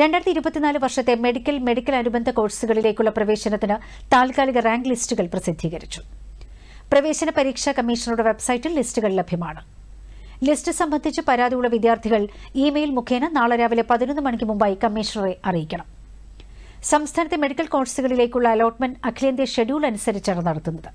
രണ്ടായിരത്തി ഇരുപത്തിനാല് വർഷത്തെ മെഡിക്കൽ മെഡിക്കൽ അനുബന്ധ കോഴ്സുകളിലേക്കുള്ള പ്രവേശനത്തിന് താൽക്കാലിക റാങ്ക് ലിസ്റ്റുകൾ പ്രസിദ്ധീകരിച്ചു പ്രവേശന പരീക്ഷാ കമ്മീഷണറുടെ വെബ്സൈറ്റിൽ ലിസ്റ്റുകൾ ലഭ്യമാണ് ലിസ്റ്റ് സംബന്ധിച്ച് പരാതിയുള്ള വിദ്യാർത്ഥികൾ ഇമെയിൽ മുഖേന നാളെ രാവിലെ പതിനൊന്ന് മണിക്ക് മുമ്പായി കമ്മീഷണറെ അറിയിക്കണം സംസ്ഥാനത്തെ മെഡിക്കൽ കോഴ്സുകളിലേക്കുള്ള അലോട്ട്മെന്റ് അഖിലേന്ത്യാ ഷെഡ്യൂൾ അനുസരിച്ചാണ് നടത്തുന്നത്